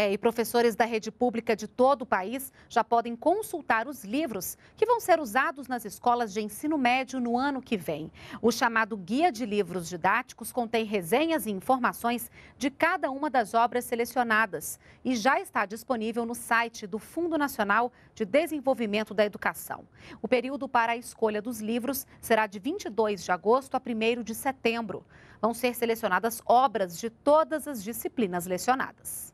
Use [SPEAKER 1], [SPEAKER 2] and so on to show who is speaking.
[SPEAKER 1] É, e professores da rede pública de todo o país já podem consultar os livros que vão ser usados nas escolas de ensino médio no ano que vem. O chamado Guia de Livros Didáticos contém resenhas e informações de cada uma das obras selecionadas e já está disponível no site do Fundo Nacional de Desenvolvimento da Educação. O período para a escolha dos livros será de 22 de agosto a 1 de setembro. Vão ser selecionadas obras de todas as disciplinas lecionadas.